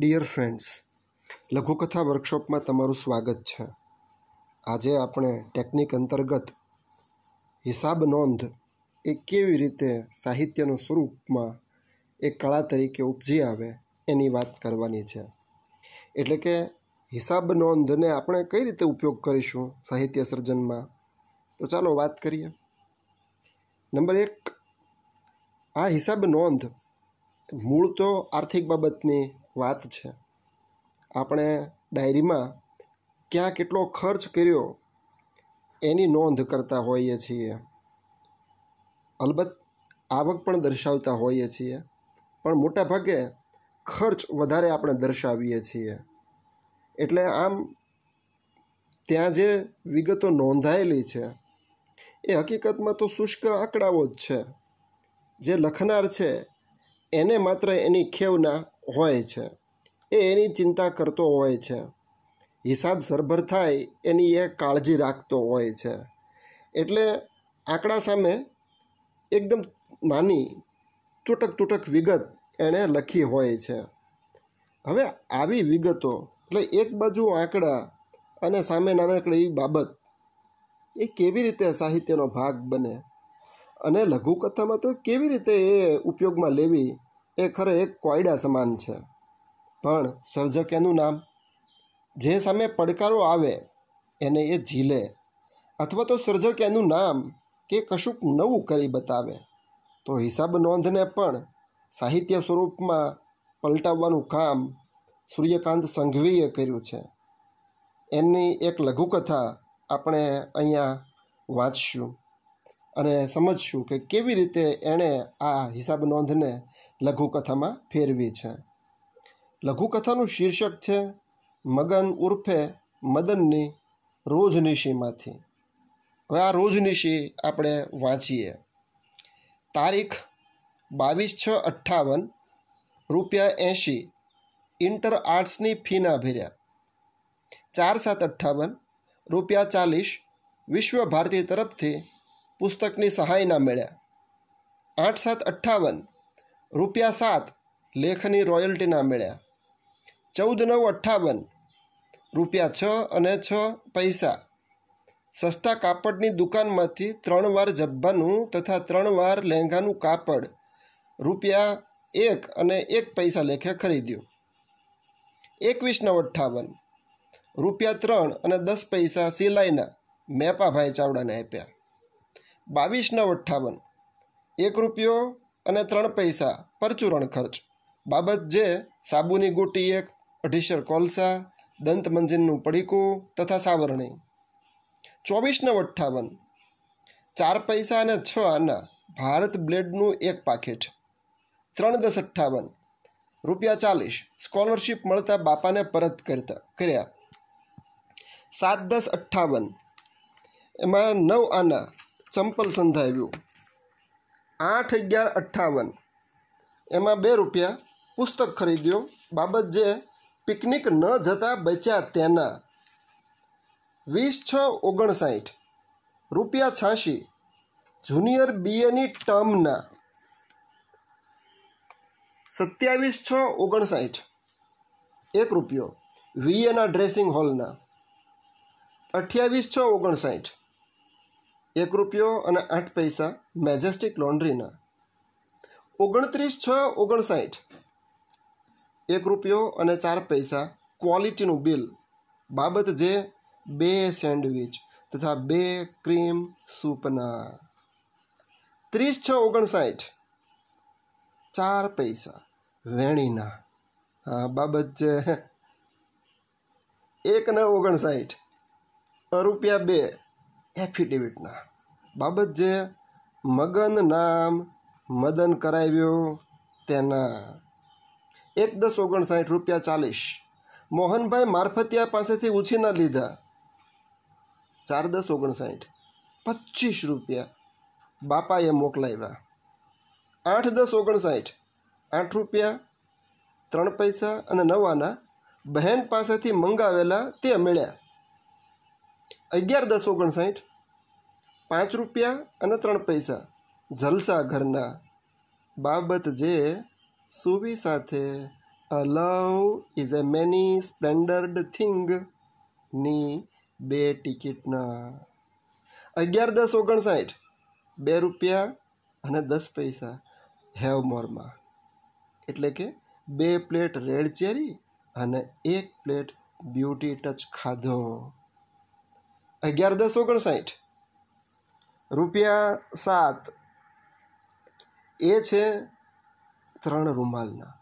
dear friends લઘુકથા વર્કશોપમાં તમારું સ્વાગત છે આજે આપણે ટેકનિક અંતર્ગત હિસાબ નોંધ એ કેવી રીતે સાહિત્યના સ્વરૂપમાં એક કળા તરીકે ઉપજી આવે એની વાત કરવાની છે એટલે કે હિસાબ નોંધને આપણે કઈ રીતે ઉપયોગ કરીશું સાહિત્ય સર્જનમાં તો ચાલો વાત કરીએ નંબર એક આ હિસાબ નોંધ મૂળ તો આર્થિક બાબતની વાત છે આપણે ડાયરીમાં ક્યાં કેટલો ખર્ચ કર્યો એની નોંધ કરતા હોઈએ છીએ અલબત્ત આવક પણ દર્શાવતા હોઈએ છીએ પણ મોટાભાગે ખર્ચ વધારે આપણે દર્શાવીએ છીએ એટલે આમ ત્યાં જે વિગતો નોંધાયેલી છે એ હકીકતમાં તો શુષ્ક આંકડાઓ જ છે જે લખનાર છે એને માત્ર એની ખેવના હોય છે એ એની ચિંતા કરતો હોય છે હિસાબ સરભર થાય એની એ કાળજી રાખતો હોય છે એટલે આંકડા સામે એકદમ નાની તૂટક તૂટક વિગત એણે લખી હોય છે હવે આવી વિગતો એટલે એક બાજુ આંકડા અને સામે નાનકડી બાબત એ કેવી રીતે સાહિત્યનો ભાગ બને અને લઘુકથામાં તો કેવી રીતે એ ઉપયોગમાં લેવી એ ખરે એક કોયડા સમાન છે પણ સર્જક એનું નામ જે સામે પડકારો આવે એને એ ઝીલે અથવા તો સર્જક એનું નામ કે કશુંક નવું કરી બતાવે તો હિસાબ નોંધને પણ સાહિત્ય સ્વરૂપમાં પલટાવવાનું કામ સૂર્યકાંત સંઘવીએ કર્યું છે એમની એક લઘુકથા આપણે અહીંયા વાંચશું અને સમજશું કે કેવી રીતે એણે આ હિસાબ નોંધને લઘુકથામાં ફેરવી છે લઘુકથાનું શીર્ષક છે મગન ઉર્ફે મદનની રોજનિશીમાંથી હવે આ રોજનિશી આપણે વાંચીએ તારીખ બાવીસ છ અઠ્ઠાવન રૂપિયા એંશી ઇન્ટર આર્ટ્સની ફીના ભેર્યા ચાર સાત અઠ્ઠાવન રૂપિયા ચાલીસ વિશ્વ ભારતી તરફથી પુસ્તકની સહાયના મળ્યા આઠ સાત અઠ્ઠાવન રૂપિયા સાત લેખની રોયલ્ટીના મળ્યા ચૌદ નવ અઠ્ઠાવન રૂપિયા છ અને છ પૈસા સસ્તા કાપડની દુકાનમાંથી ત્રણ વાર જબ્બાનું તથા ત્રણ વાર લહેંગાનું કાપડ રૂપિયા એક અને એક પૈસા લેખે ખરીદ્યું એકવીસ નવ અઠ્ઠાવન રૂપિયા ત્રણ અને દસ પૈસા સિલાઈના મેપાભાઈ ચાવડાને આપ્યા બાવીસ નવ અઠ્ઠાવન એક રૂપિયો અને ત્રણ પૈસા પરચુરણ ખર્ચ બાબત જે સાબુની ગોટી એક અઢીસર કોલસા દંતમંજનનું પડીકું તથા સાવરણી ચોવીસ નવ અઠ્ઠાવન ચાર પૈસા અને છ આના ભારત બ્લેડનું એક પાકેટ ત્રણ દસ અઠ્ઠાવન રૂપિયા ચાલીસ સ્કોલરશીપ મળતા બાપાને પરત કરતા કર્યા સાત દસ અઠ્ઠાવન એમાં નવ આના ચંપલ સંધાવ્યું આઠ અગિયાર અઠ્ઠાવન એમાં બે રૂપિયા પુસ્તક ખરીદ્યો બાબત જે પિકનિક ન જતાં બચ્યા તેના વીસ છ ઓગણસાઠ રૂપિયા છ્યાસી જુનિયર બીએની ટર્મના સત્યાવીસ છ ઓગણસાઠ એક રૂપિયો વીએના ડ્રેસિંગ હોલના અઠ્યાવીસ છ ઓગણસાઠ એક રૂપિયો અને આઠ પૈસા મેજેસ્ટિક લોન્ડ્રીના ઓગણત્રીસ છ ઓગણસાઠ એક રૂપિયો અને ચાર પૈસા ક્વોલિટીનું બિલ બાબત જે બે સેન્ડવિચ તથા બે ક્રીમ સૂપના ત્રીસ છ ઓગણસાઠ ચાર પૈસા વેણીના હા બાબત છે એક ને ઓગણસાઠ રૂપિયા બે એફિડેવિટના બાબત જે મગન નામ મદન કરાવ્યો તેના એક દસ ઓગણસાઠ રૂપિયા ચાલીસ મોહનભાઈ મારફતિયા પાસેથી ઉછીના લીધા ચાર દસ ઓગણસાઠ પચીસ રૂપિયા બાપાએ મોકલાવ્યા આઠ દસ ઓગણસાઠ આઠ રૂપિયા ત્રણ પૈસા અને નવાના બહેન પાસેથી મંગાવેલા તે મળ્યા અગિયાર દસ ઓગણસાઠ પાંચ રૂપિયા અને ત્રણ પૈસા જલસા ઘરના બાબત જે સુવી સાથે uh is a many splendored thing ની બે ટિકિટના અગિયાર દસ ઓગણસાઠ બે રૂપિયા અને દસ પૈસા હેવ મોરમાં એટલે કે બે પ્લેટ રેડ ચેરી અને એક પ્લેટ બ્યુટી ટચ ખાધો અગિયાર દસ ઓગણસાઠ રૂપિયા સાત એ છે ત્રણ રૂમાલના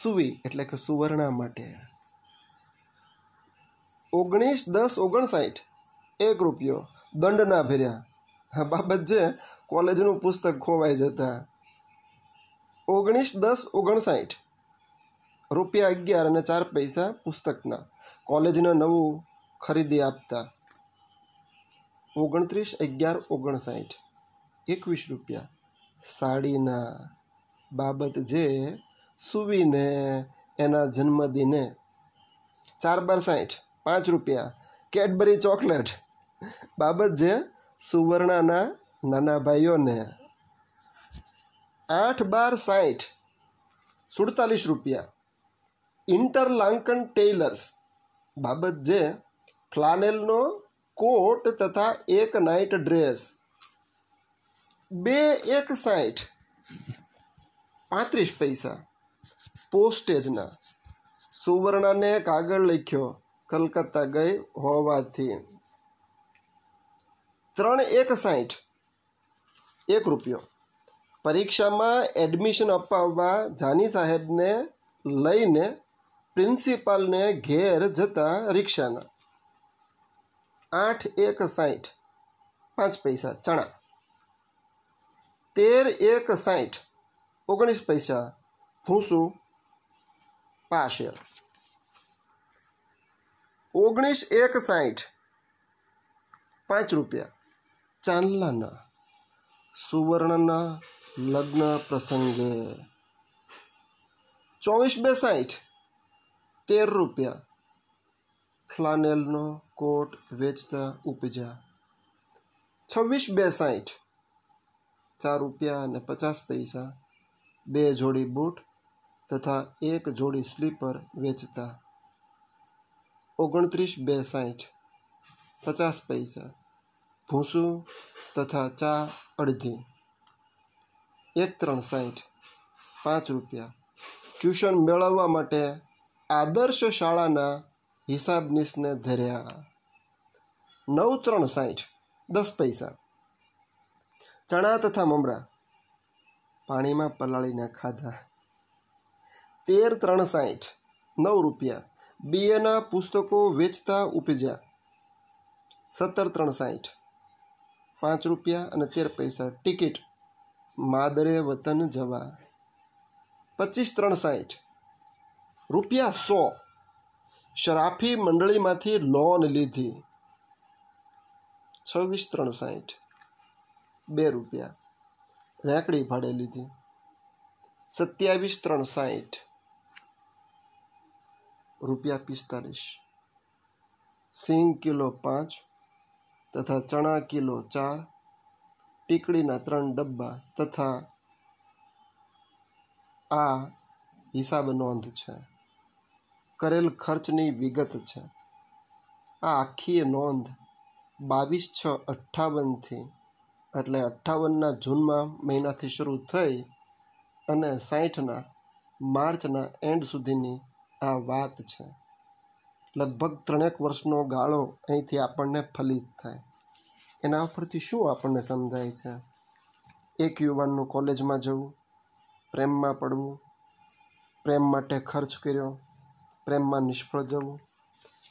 સુવી એટલે કે સુવર્ણા માટે ઓગણીસ દસ ઓગણસાઠ એક રૂપિયો દંડના ભર્યા આ બાબત છે કોલેજનું પુસ્તક ખોવાઈ જતા ઓગણીસ દસ ઓગણસાઠ રૂપિયા અગિયાર અને ચાર પૈસા પુસ્તકના કોલેજને નવું ખરીદી આપતા ઓગણત્રીસ અગિયાર ઓગણસાઠ એકવીસ રૂપિયા સાડીના બાબત જે સુવીને એના જન્મદિને ચાર બાર સાઠ પાંચ રૂપિયા કેડબરી ચોકલેટ બાબત જે સુવર્ણાના નાના ભાઈઓને આઠ બાર સાઠ સુડતાલીસ રૂપિયા ઇન્ટરલાંકન ટેલર્સ બાબત જે ફ્લાનેલનો કોટ તથા એક નાઇટ ડ્રેસ બે એક સાઠ પાંત્રીસ પૈસા પોસ્ટેજના સુવર્ણાને કાગળ લખ્યો કલકત્તા ગઈ હોવાથી ત્રણ એક સાઠ એક રૂપિયો પરીક્ષામાં એડમિશન અપાવવા જાની સાહેબને લઈને પ્રિન્સિપાલને ઘેર જતા રિક્ષાના આઠ એક સાઠ પાંચ પૈસા ચણા તેર એક સાઠ ઓગણીસ પૈસા ભૂસું પાશેર ઓગણીસ એક સાઠ પાંચ રૂપિયા ચાંદલાના સુવર્ણના લગ્ન પ્રસંગે ચોવીસ બે સાઠ તેર રૂપિયા ફ્લાનેલનો કોટ વેચતા ઉપજા છવ્વીસ બે સાઠ ચાર રૂપિયા અને પચાસ પૈસા બે જોડી બૂટ તથા એક જોડી સ્લીપર વેચતા ઓગણત્રીસ બે સાઠ પચાસ પૈસા ભૂસું તથા ચા અડધી એક ત્રણ સાઠ પાંચ રૂપિયા ટ્યુશન મેળવવા માટે આદર્શ શાળાના હિસાબ નિસને ધર્યા નવ ત્રણ સાઠ દસ પૈસા ચણા તથા મમરા પાણીમાં પલાળીને ખાધા તેર ત્રણ સાઠ નવ રૂપિયા બીએના પુસ્તકો વેચતા ઉપજ્યા સત્તર ત્રણ સાઠ પાંચ રૂપિયા અને તેર પૈસા ટિકિટ માદરે વતન જવા પચીસ ત્રણ સાઠ રૂપિયા સો શરાફી મંડળીમાંથી લોન લીધી છવ્વીસ ત્રણ સાઠ બે રૂપિયા રેકડી ભાડે લીધી સત્યાવીસ ત્રણ સાહીઠ રૂપિયા પિસ્તાલીસ સિંગ કિલો પાંચ તથા ચણા કિલો ચાર ટીકડીના ત્રણ ડબ્બા તથા આ હિસાબ નોંધ છે કરેલ ખર્ચની વિગત છે આ આખી નોંધ બાવીસ છ અઠ્ઠાવનથી એટલે અઠ્ઠાવનના જૂનમાં મહિનાથી શરૂ થઈ અને સાઠના માર્ચના એન્ડ સુધીની આ વાત છે લગભગ ત્રણેક વર્ષનો ગાળો અહીંથી આપણને ફલિત થાય એના ઉપરથી શું આપણને સમજાય છે એક યુવાનનું કોલેજમાં જવું પ્રેમમાં પડવું પ્રેમ માટે ખર્ચ કર્યો પ્રેમમાં નિષ્ફળ જવું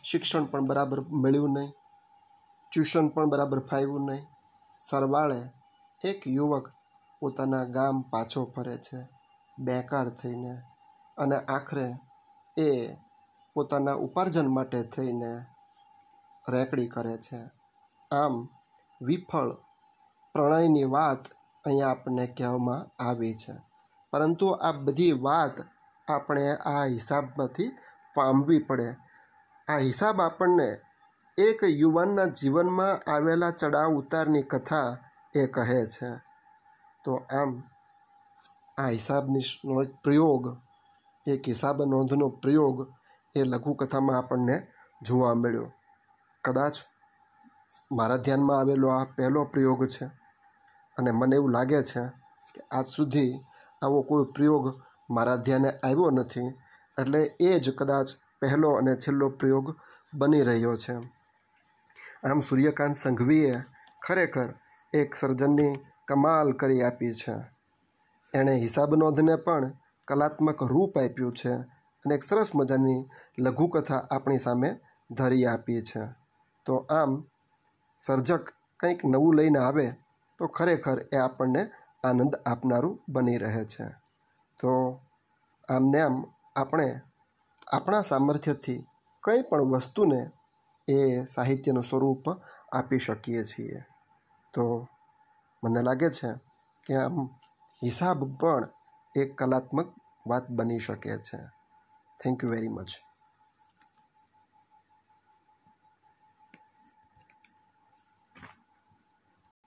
શિક્ષણ પણ બરાબર મળ્યું નહીં ટ્યુશન પણ બરાબર ફાવ્યું નહીં સરવાળે એક યુવક પોતાના ગામ પાછો ફરે છે બેકાર થઈને અને આખરે એ પોતાના ઉપાર્જન માટે થઈને રેકડી કરે છે આમ વિફળ પ્રણયની વાત અહીંયા આપણને કહેવામાં આવી છે પરંતુ આ બધી વાત આપણે આ હિસાબમાંથી પામવી પડે આ હિસાબ આપણને એક યુવાનના જીવનમાં આવેલા ચડાવ ઉતારની કથા એ કહે છે તો આમ આ હિસાબની પ્રયોગ એક હિસાબ નોંધનો પ્રયોગ એ લઘુકથામાં આપણને જોવા મળ્યો કદાચ મારા ધ્યાનમાં આવેલો આ પહેલો પ્રયોગ છે અને મને એવું લાગે છે કે આજ સુધી આવો કોઈ પ્રયોગ મારા ધ્યાને આવ્યો નથી એટલે એ જ કદાચ પહેલો અને છેલ્લો પ્રયોગ બની રહ્યો છે આમ સૂર્યકાંત સંઘવીએ ખરેખર એક સર્જનની કમાલ કરી આપી છે એણે હિસાબનોંધને પણ કલાત્મક રૂપ આપ્યું છે અને એક સરસ મજાની લઘુકથા આપણી સામે ધરી આપી છે તો આમ સર્જક કંઈક નવું લઈને આવે તો ખરેખર એ આપણને આનંદ આપનારું બની રહે છે તો આમને આમ આપણે આપણા સામર્થ્યથી કંઈ પણ વસ્તુને એ સાહિત્યનું સ્વરૂપ આપી શકીએ છીએ તો મને લાગે છે કે આમ હિસાબ પણ એક કલાત્મક વાત બની શકે છે થેન્ક યુ વેરી મચ